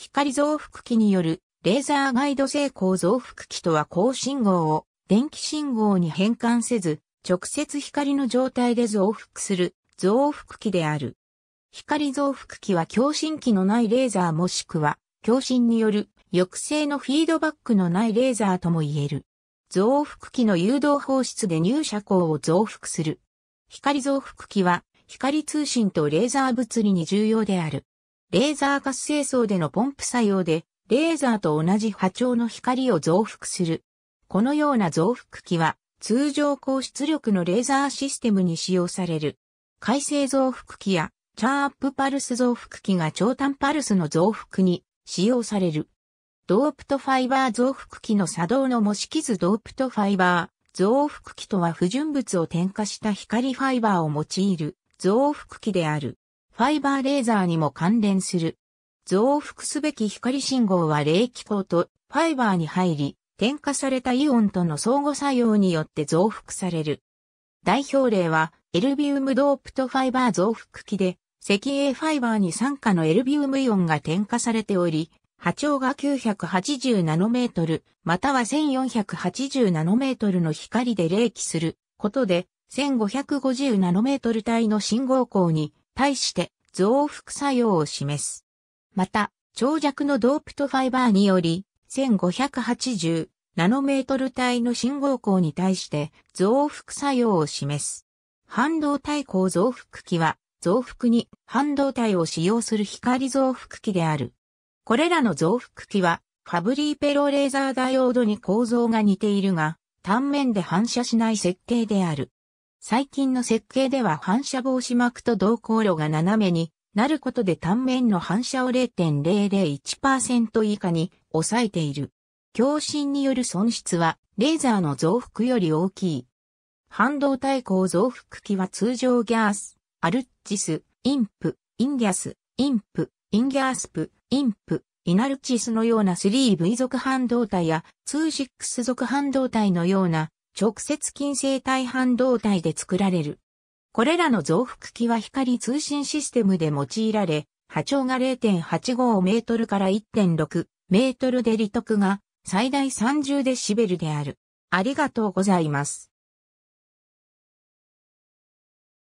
光増幅器によるレーザーガイド性光増幅器とは高信号を電気信号に変換せず、直接光の状態で増幅する増幅器である。光増幅器は共振器のないレーザーもしくは共振による抑制のフィードバックのないレーザーとも言える。増幅器の誘導放出で入射光を増幅する。光増幅器は光通信とレーザー物理に重要である。レーザー活性層でのポンプ作用で、レーザーと同じ波長の光を増幅する。このような増幅器は、通常高出力のレーザーシステムに使用される。回生増幅器や、チャーアップパルス増幅器が超短パルスの増幅に使用される。ドープトファイバー増幅器の作動の模式図ドープトファイバー増幅器とは不純物を添加した光ファイバーを用いる増幅器である。ファイバーレーザーにも関連する。増幅すべき光信号は冷気孔とファイバーに入り、添加されたイオンとの相互作用によって増幅される。代表例は、エルビウムドープとファイバー増幅器で、石英ファイバーに酸化のエルビウムイオンが添加されており、波長が980ナノメートル、または1480ナノメートルの光で冷気することで、1550ナノメートル帯の信号光に対して増幅作用を示す。また、長尺のドープトファイバーにより、1580ナノメートル帯の信号光に対して増幅作用を示す。半導体光増幅器は増幅に半導体を使用する光増幅器である。これらの増幅器はファブリーペロレーザーダイオードに構造が似ているが、単面で反射しない設計である。最近の設計では反射防止膜と同光路が斜めになることで単面の反射を0.001%以下に抑えている。共振による損失はレーザーの増幅より大きい。半導体光増幅器は通常ギャース、アルッチス、インプ、インギャス、インプ、インギャースプ、インプ、イナルチスのような 3V 属半導体や2-6属半導体のような直接近生体半導体で作られる。これらの増幅器は光通信システムで用いられ、波長が0.85メートルから1.6メートルで利得が最大30デシベルである。ありがとうございます。